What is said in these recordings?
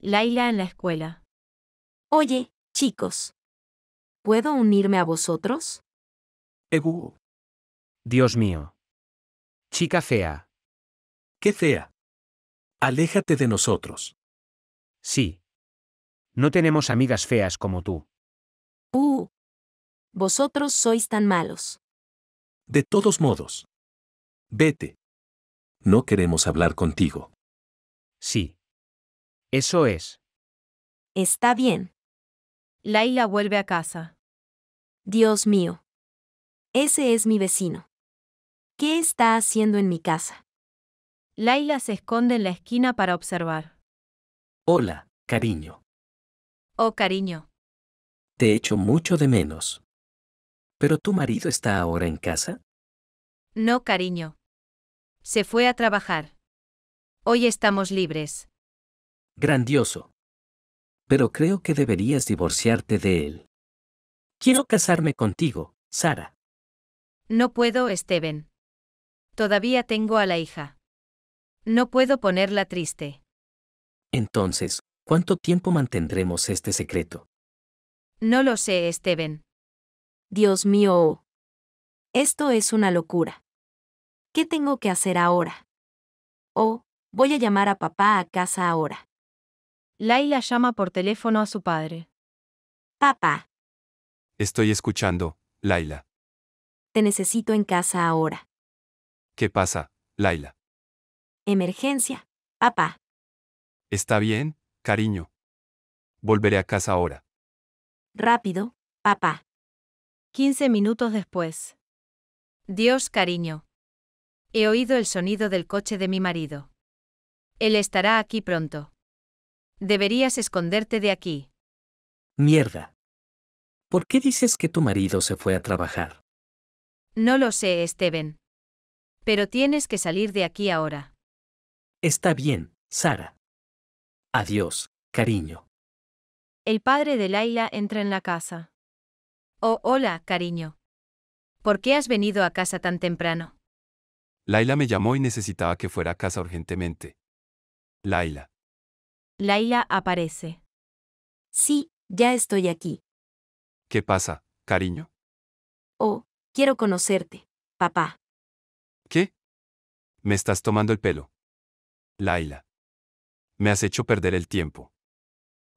Laila en la escuela. Oye, chicos. ¿Puedo unirme a vosotros? Egu. Eh, Dios mío. Chica fea. ¿Qué fea? Aléjate de nosotros. Sí. No tenemos amigas feas como tú. Uh. Vosotros sois tan malos. De todos modos. Vete. No queremos hablar contigo. Sí. Eso es. Está bien. Laila vuelve a casa. Dios mío. Ese es mi vecino. ¿Qué está haciendo en mi casa? Laila se esconde en la esquina para observar. Hola, cariño. Oh, cariño. Te echo mucho de menos. ¿Pero tu marido está ahora en casa? No, cariño. Se fue a trabajar. Hoy estamos libres. Grandioso. Pero creo que deberías divorciarte de él. Quiero casarme contigo, Sara. No puedo, Steven. Todavía tengo a la hija. No puedo ponerla triste. Entonces, ¿cuánto tiempo mantendremos este secreto? No lo sé, Steven. Dios mío. Esto es una locura. ¿Qué tengo que hacer ahora? Oh, voy a llamar a papá a casa ahora. Laila llama por teléfono a su padre. Papá. Estoy escuchando, Laila. Te necesito en casa ahora. ¿Qué pasa, Laila? Emergencia, papá. Está bien, cariño. Volveré a casa ahora. Rápido, papá. 15 minutos después. Dios, cariño. He oído el sonido del coche de mi marido. Él estará aquí pronto. Deberías esconderte de aquí. Mierda. ¿Por qué dices que tu marido se fue a trabajar? No lo sé, Steven. Pero tienes que salir de aquí ahora. Está bien, Sara. Adiós, cariño. El padre de Laila entra en la casa. Oh, hola, cariño. ¿Por qué has venido a casa tan temprano? Laila me llamó y necesitaba que fuera a casa urgentemente. Laila. Laila aparece. Sí, ya estoy aquí. ¿Qué pasa, cariño? Oh, quiero conocerte, papá. ¿Qué? Me estás tomando el pelo. Laila. Me has hecho perder el tiempo.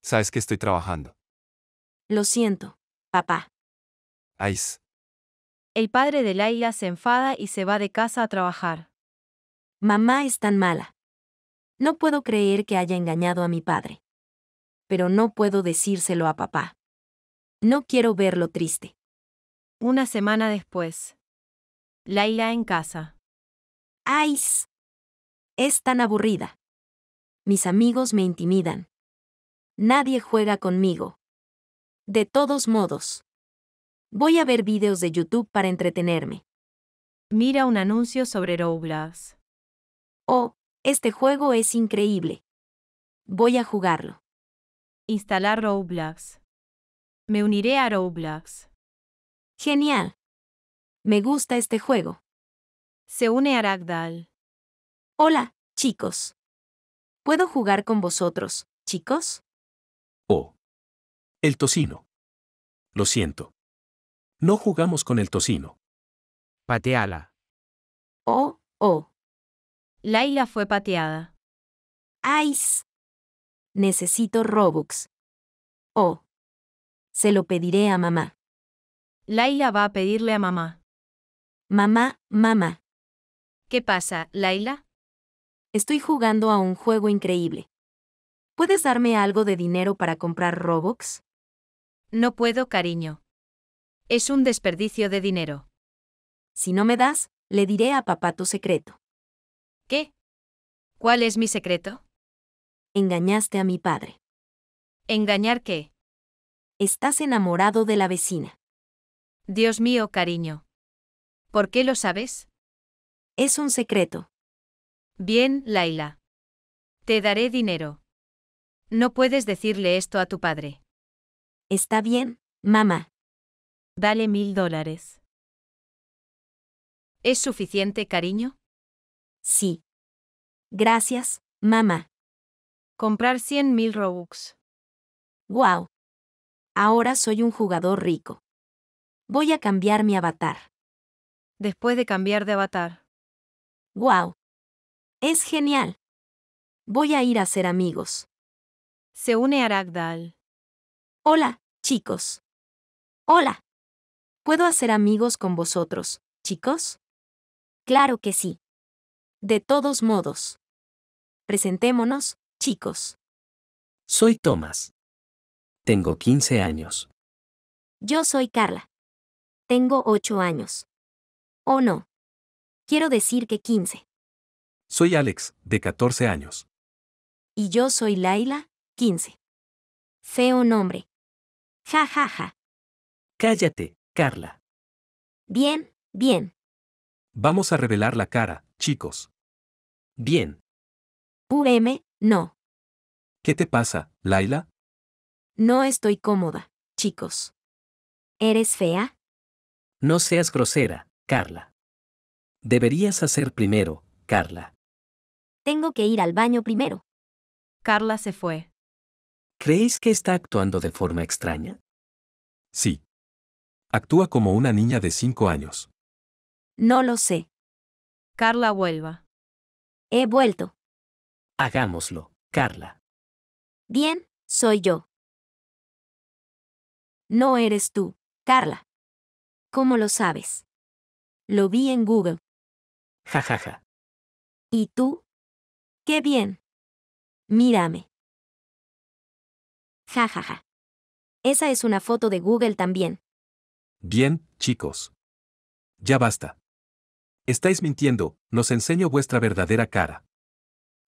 Sabes que estoy trabajando. Lo siento, papá. Ais. El padre de Laila se enfada y se va de casa a trabajar. Mamá es tan mala. No puedo creer que haya engañado a mi padre. Pero no puedo decírselo a papá. No quiero verlo triste. Una semana después. Laila en casa. ¡Ay! Es tan aburrida. Mis amigos me intimidan. Nadie juega conmigo. De todos modos. Voy a ver vídeos de YouTube para entretenerme. Mira un anuncio sobre Roblox. Oh, este juego es increíble. Voy a jugarlo. Instalar Roblox. Me uniré a Roblox. Genial. Me gusta este juego. Se une a Ragdal. Hola, chicos. ¿Puedo jugar con vosotros, chicos? Oh. El tocino. Lo siento. No jugamos con el tocino. Pateala. Oh, oh. Laila fue pateada. ¡Ay! Necesito Robux. Oh. Se lo pediré a mamá. Laila va a pedirle a mamá. Mamá, mamá. ¿Qué pasa, Laila? Estoy jugando a un juego increíble. ¿Puedes darme algo de dinero para comprar Robux? No puedo, cariño. Es un desperdicio de dinero. Si no me das, le diré a papá tu secreto. ¿Qué? ¿Cuál es mi secreto? Engañaste a mi padre. ¿Engañar qué? Estás enamorado de la vecina. Dios mío, cariño. ¿Por qué lo sabes? Es un secreto. Bien, Laila. Te daré dinero. No puedes decirle esto a tu padre. Está bien, mamá. Dale mil dólares. ¿Es suficiente, cariño? Sí. Gracias, mamá. Comprar 100.000 Robux. Guau. Ahora soy un jugador rico. Voy a cambiar mi avatar. Después de cambiar de avatar. Guau. Es genial. Voy a ir a hacer amigos. Se une a Ragdal. Hola, chicos. Hola. ¿Puedo hacer amigos con vosotros, chicos? Claro que sí. De todos modos. Presentémonos, chicos. Soy Tomás. Tengo 15 años. Yo soy Carla. Tengo 8 años. ¿O oh, no? Quiero decir que 15. Soy Alex, de 14 años. Y yo soy Laila, 15. Feo nombre. Ja, ja, ja. Cállate, Carla. Bien, bien. Vamos a revelar la cara, chicos. Bien. UM, no. ¿Qué te pasa, Laila? No estoy cómoda, chicos. ¿Eres fea? No seas grosera, Carla. Deberías hacer primero, Carla. Tengo que ir al baño primero. Carla se fue. ¿Creéis que está actuando de forma extraña? Sí. Actúa como una niña de cinco años. No lo sé. Carla vuelva. He vuelto. Hagámoslo, Carla. Bien, soy yo. No eres tú, Carla. ¿Cómo lo sabes? Lo vi en Google. Jajaja. Ja, ja. ¿Y tú? Qué bien. Mírame. Jajaja. Ja, Esa es una foto de Google también. Bien, chicos. Ya basta. Estáis mintiendo, nos enseño vuestra verdadera cara.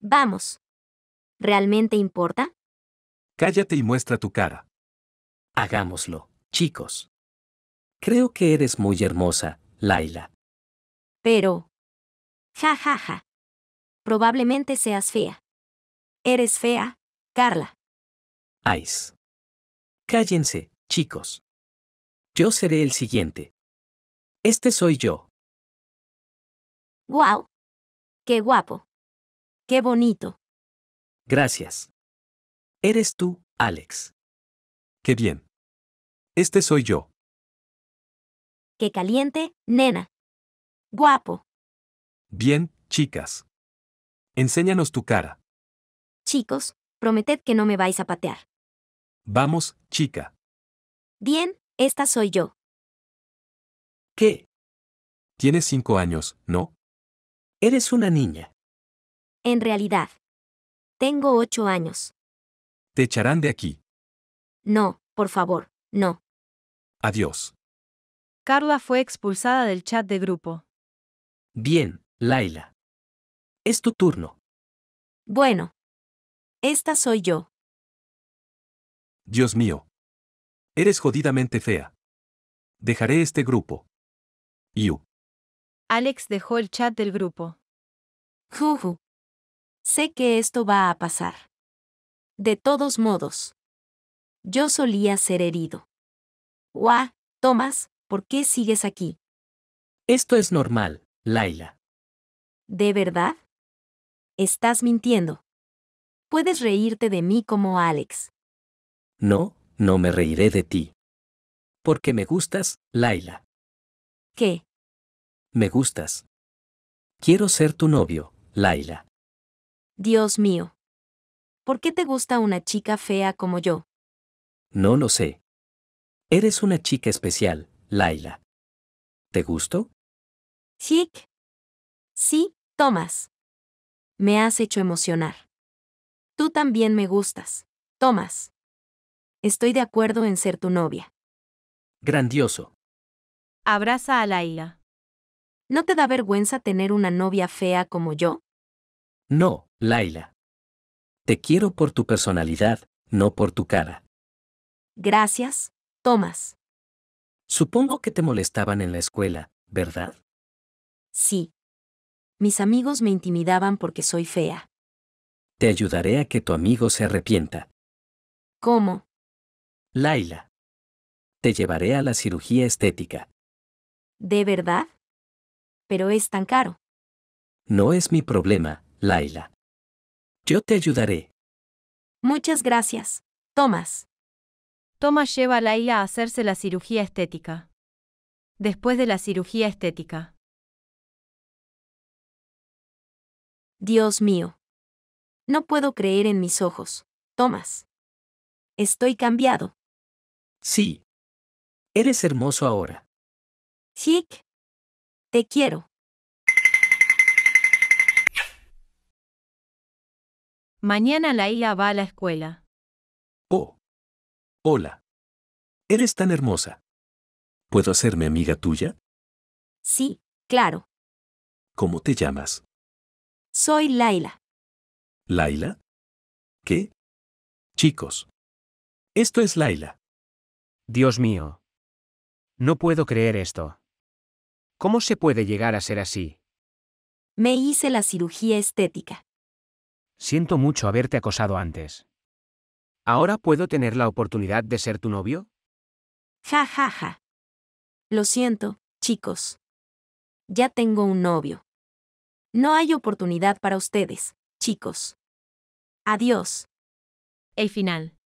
Vamos. ¿Realmente importa? Cállate y muestra tu cara. Hagámoslo, chicos. Creo que eres muy hermosa, Laila. Pero... Ja, ja, ja. Probablemente seas fea. Eres fea, Carla. Ice. Cállense, chicos. Yo seré el siguiente. Este soy yo. ¡Guau! ¡Qué guapo! ¡Qué bonito! Gracias. Eres tú, Alex. Qué bien. Este soy yo. Qué caliente, nena. Guapo. Bien, chicas. Enséñanos tu cara. Chicos, prometed que no me vais a patear. Vamos, chica. Bien, esta soy yo. ¿Qué? Tienes cinco años, ¿no? Eres una niña. En realidad. Tengo ocho años. Te echarán de aquí. No, por favor, no. Adiós. Carla fue expulsada del chat de grupo. Bien, Laila. Es tu turno. Bueno. Esta soy yo. Dios mío. Eres jodidamente fea. Dejaré este grupo. You. Alex dejó el chat del grupo. Juju. Sé que esto va a pasar. De todos modos. Yo solía ser herido. Guau, Tomás, ¿por qué sigues aquí? Esto es normal, Laila. ¿De verdad? Estás mintiendo. Puedes reírte de mí como Alex. No, no me reiré de ti. Porque me gustas, Laila. ¿Qué? Me gustas. Quiero ser tu novio, Laila. Dios mío. ¿Por qué te gusta una chica fea como yo? No lo sé. Eres una chica especial, Laila. ¿Te gusto? Chic. Sí, Tomás. Me has hecho emocionar. Tú también me gustas, Tomás. Estoy de acuerdo en ser tu novia. Grandioso. Abraza a Laila. ¿No te da vergüenza tener una novia fea como yo? No, Laila. Te quiero por tu personalidad, no por tu cara. Gracias, Tomás. Supongo que te molestaban en la escuela, ¿verdad? Sí. Mis amigos me intimidaban porque soy fea. Te ayudaré a que tu amigo se arrepienta. ¿Cómo? Laila. Te llevaré a la cirugía estética. ¿De verdad? pero es tan caro. No es mi problema, Laila. Yo te ayudaré. Muchas gracias, Tomás. Tomás lleva a Laila a hacerse la cirugía estética. Después de la cirugía estética. Dios mío. No puedo creer en mis ojos, Tomás. Estoy cambiado. Sí. Eres hermoso ahora. Chic, te quiero. Mañana Laila va a la escuela. Oh. Hola. Eres tan hermosa. ¿Puedo hacerme amiga tuya? Sí, claro. ¿Cómo te llamas? Soy Laila. ¿Laila? ¿Qué? Chicos. Esto es Laila. Dios mío. No puedo creer esto. ¿Cómo se puede llegar a ser así? Me hice la cirugía estética. Siento mucho haberte acosado antes. ¿Ahora puedo tener la oportunidad de ser tu novio? Ja, ja, ja. Lo siento, chicos. Ya tengo un novio. No hay oportunidad para ustedes, chicos. Adiós. El final.